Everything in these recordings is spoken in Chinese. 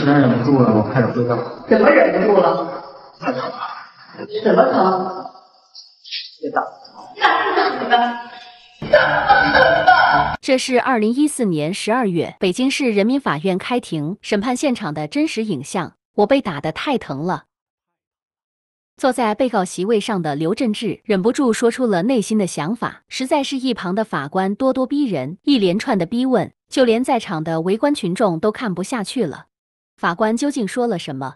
实在忍不住了，我开始喝药。怎么忍不住了？太疼了。怎么疼？被打。这是二零一四年十二月，北京市人民法院开庭审判现场的真实影像。我被打得太疼了。坐在被告席位上的刘振志忍不住说出了内心的想法。实在是一旁的法官咄咄逼人，一连串的逼问，就连在场的围观群众都看不下去了。法官究竟说了什么？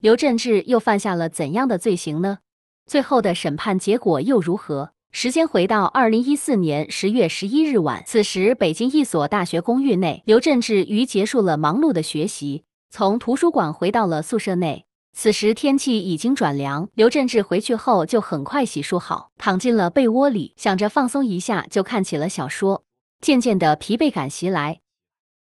刘振志又犯下了怎样的罪行呢？最后的审判结果又如何？时间回到二零一四年十月十一日晚，此时北京一所大学公寓内，刘振志于结束了忙碌的学习，从图书馆回到了宿舍内。此时天气已经转凉，刘振志回去后就很快洗漱好，躺进了被窝里，想着放松一下，就看起了小说。渐渐的疲惫感袭来。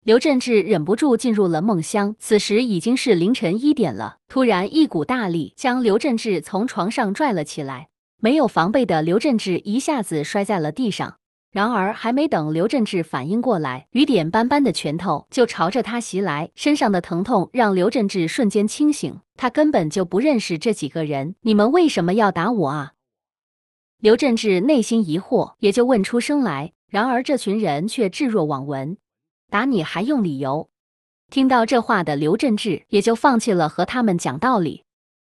刘振志忍不住进入了梦乡，此时已经是凌晨一点了。突然，一股大力将刘振志从床上拽了起来，没有防备的刘振志一下子摔在了地上。然而，还没等刘振志反应过来，雨点斑斑的拳头就朝着他袭来，身上的疼痛让刘振志瞬间清醒。他根本就不认识这几个人，你们为什么要打我啊？刘振志内心疑惑，也就问出声来。然而，这群人却置若罔闻。打你还用理由？听到这话的刘振志也就放弃了和他们讲道理。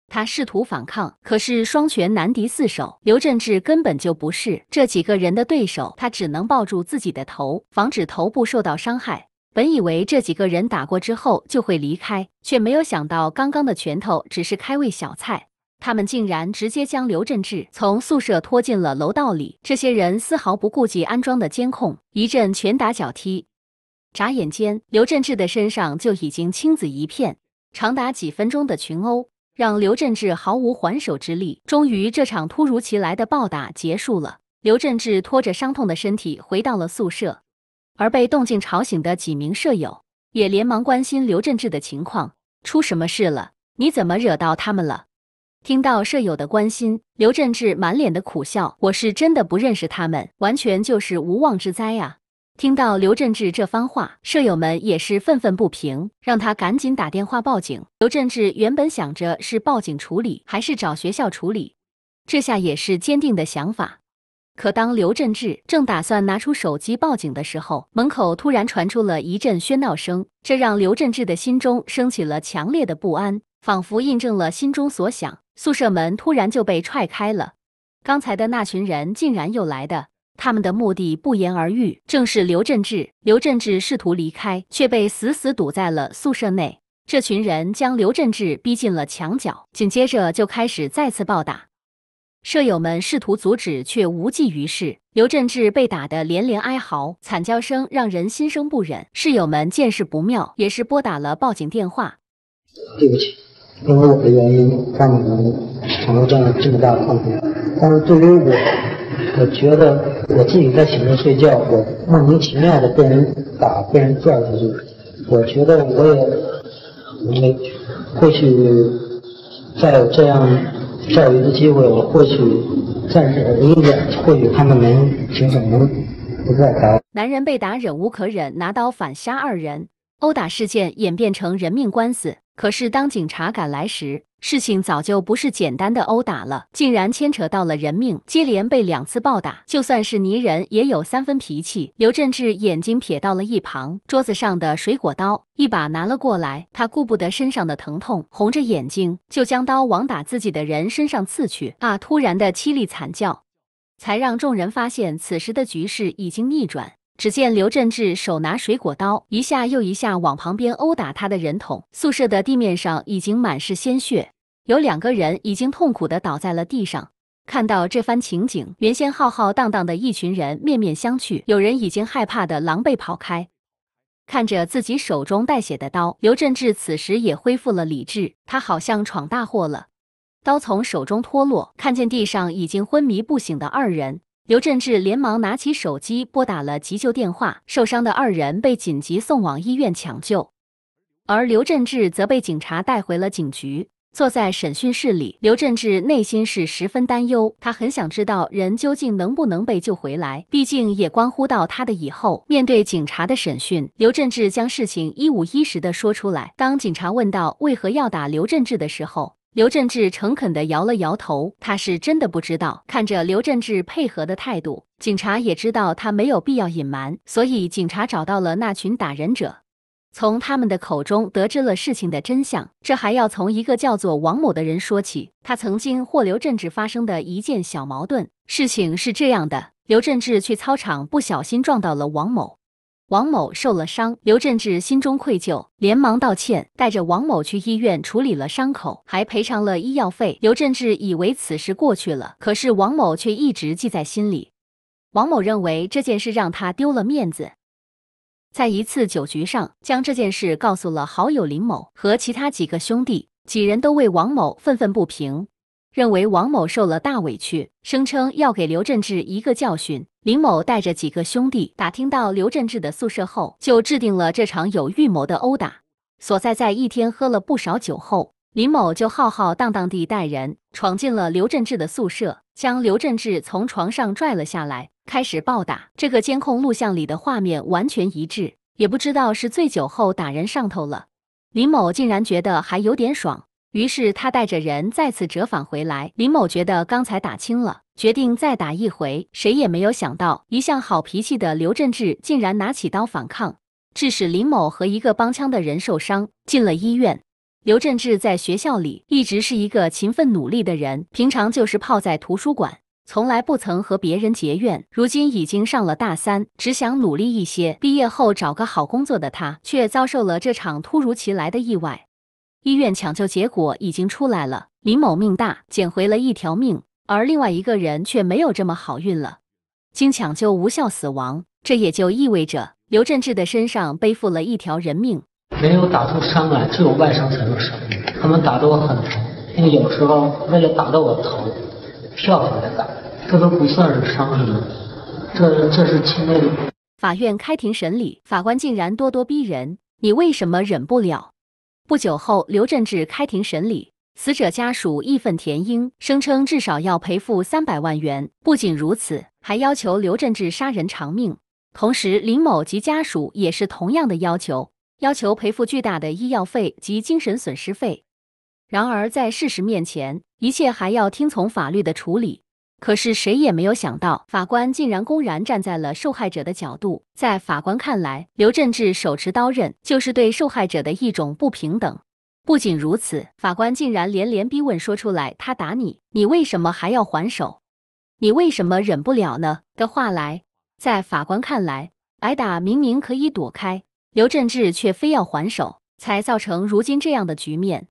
他试图反抗，可是双拳难敌四手，刘振志根本就不是这几个人的对手。他只能抱住自己的头，防止头部受到伤害。本以为这几个人打过之后就会离开，却没有想到刚刚的拳头只是开胃小菜，他们竟然直接将刘振志从宿舍拖进了楼道里。这些人丝毫不顾及安装的监控，一阵拳打脚踢。眨眼间，刘振志的身上就已经青紫一片。长达几分钟的群殴，让刘振志毫无还手之力。终于，这场突如其来的暴打结束了。刘振志拖着伤痛的身体回到了宿舍，而被动静吵醒的几名舍友也连忙关心刘振志的情况：“出什么事了？你怎么惹到他们了？”听到舍友的关心，刘振志满脸的苦笑：“我是真的不认识他们，完全就是无妄之灾啊。”听到刘振志这番话，舍友们也是愤愤不平，让他赶紧打电话报警。刘振志原本想着是报警处理，还是找学校处理，这下也是坚定的想法。可当刘振志正打算拿出手机报警的时候，门口突然传出了一阵喧闹声，这让刘振志的心中升起了强烈的不安，仿佛印证了心中所想。宿舍门突然就被踹开了，刚才的那群人竟然又来的。他们的目的不言而喻，正是刘振志。刘振志试图离开，却被死死堵在了宿舍内。这群人将刘振志逼进了墙角，紧接着就开始再次暴打。舍友们试图阻止，却无济于事。刘振志被打得连连哀嚎，惨叫声让人心生不忍。室友们见势不妙，也是拨打了报警电话。对不起，因为我的原因让你们承受这样这么大的痛苦，但是对于我。我觉得我自己在寝室睡觉，我莫名其妙的被人打、被人拽出去。我觉得我也没，或许再有这样再有一次机会，我或许再忍一忍，或许他们能挺住，不不再打。男人被打忍无可忍，拿刀反杀二人，殴打事件演变成人命官司。可是当警察赶来时，事情早就不是简单的殴打了，竟然牵扯到了人命。接连被两次暴打，就算是泥人也有三分脾气。刘振志眼睛瞥到了一旁桌子上的水果刀，一把拿了过来。他顾不得身上的疼痛，红着眼睛就将刀往打自己的人身上刺去。啊！突然的凄厉惨叫，才让众人发现此时的局势已经逆转。只见刘振志手拿水果刀，一下又一下往旁边殴打他的人捅。宿舍的地面上已经满是鲜血，有两个人已经痛苦的倒在了地上。看到这番情景，原先浩浩荡荡的一群人面面相觑，有人已经害怕的狼狈跑开。看着自己手中带血的刀，刘振志此时也恢复了理智，他好像闯大祸了。刀从手中脱落，看见地上已经昏迷不醒的二人。刘振志连忙拿起手机拨打了急救电话，受伤的二人被紧急送往医院抢救，而刘振志则被警察带回了警局，坐在审讯室里。刘振志内心是十分担忧，他很想知道人究竟能不能被救回来，毕竟也关乎到他的以后。面对警察的审讯，刘振志将事情一五一十的说出来。当警察问到为何要打刘振志的时候，刘振志诚恳地摇了摇头，他是真的不知道。看着刘振志配合的态度，警察也知道他没有必要隐瞒，所以警察找到了那群打人者，从他们的口中得知了事情的真相。这还要从一个叫做王某的人说起，他曾经或刘振志发生的一件小矛盾。事情是这样的，刘振志去操场不小心撞到了王某。王某受了伤，刘振志心中愧疚，连忙道歉，带着王某去医院处理了伤口，还赔偿了医药费。刘振志以为此事过去了，可是王某却一直记在心里。王某认为这件事让他丢了面子，在一次酒局上将这件事告诉了好友林某和其他几个兄弟，几人都为王某愤愤不平。认为王某受了大委屈，声称要给刘振志一个教训。林某带着几个兄弟打听到刘振志的宿舍后，就制定了这场有预谋的殴打。所在在一天喝了不少酒后，林某就浩浩荡荡地带人闯进了刘振志的宿舍，将刘振志从床上拽了下来，开始暴打。这个监控录像里的画面完全一致，也不知道是醉酒后打人上头了，林某竟然觉得还有点爽。于是他带着人再次折返回来。林某觉得刚才打轻了，决定再打一回。谁也没有想到，一向好脾气的刘振志竟然拿起刀反抗，致使林某和一个帮腔的人受伤，进了医院。刘振志在学校里一直是一个勤奋努力的人，平常就是泡在图书馆，从来不曾和别人结怨。如今已经上了大三，只想努力一些，毕业后找个好工作的他，却遭受了这场突如其来的意外。医院抢救结果已经出来了，李某命大，捡回了一条命，而另外一个人却没有这么好运了，经抢救无效死亡。这也就意味着刘振志的身上背负了一条人命，没有打出伤来，只有外伤才能伤他们打得我很疼，那有时候为了打到我头，跳下来打，这都不算是伤人，这这是轻微。的。法院开庭审理，法官竟然咄咄逼人，你为什么忍不了？不久后，刘振志开庭审理，死者家属义愤填膺，声称至少要赔付三百万元。不仅如此，还要求刘振志杀人偿命。同时，林某及家属也是同样的要求，要求赔付巨大的医药费及精神损失费。然而，在事实面前，一切还要听从法律的处理。可是谁也没有想到，法官竟然公然站在了受害者的角度。在法官看来，刘振志手持刀刃就是对受害者的一种不平等。不仅如此，法官竟然连连逼问，说出来他打你，你为什么还要还手？你为什么忍不了呢？的话来，在法官看来，挨打明明可以躲开，刘振志却非要还手，才造成如今这样的局面。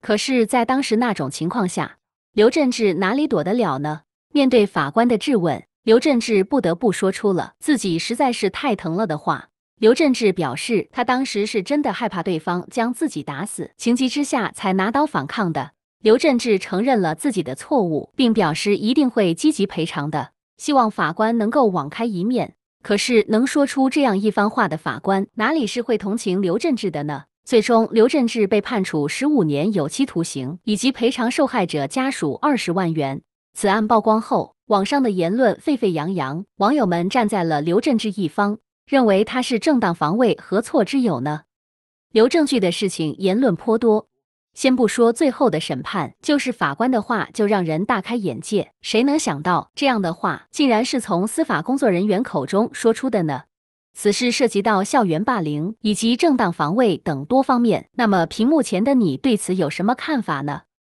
可是，在当时那种情况下，刘振志哪里躲得了呢？面对法官的质问，刘振志不得不说出了自己实在是太疼了的话。刘振志表示，他当时是真的害怕对方将自己打死，情急之下才拿刀反抗的。刘振志承认了自己的错误，并表示一定会积极赔偿的，希望法官能够网开一面。可是，能说出这样一番话的法官哪里是会同情刘振志的呢？最终，刘振志被判处十五年有期徒刑，以及赔偿受害者家属二十万元。此案曝光后，网上的言论沸沸扬扬，网友们站在了刘振志一方，认为他是正当防卫，何错之有呢？刘证据的事情言论颇多，先不说最后的审判，就是法官的话就让人大开眼界。谁能想到这样的话竟然是从司法工作人员口中说出的呢？此事涉及到校园霸凌以及正当防卫等多方面，那么屏幕前的你对此有什么看法呢？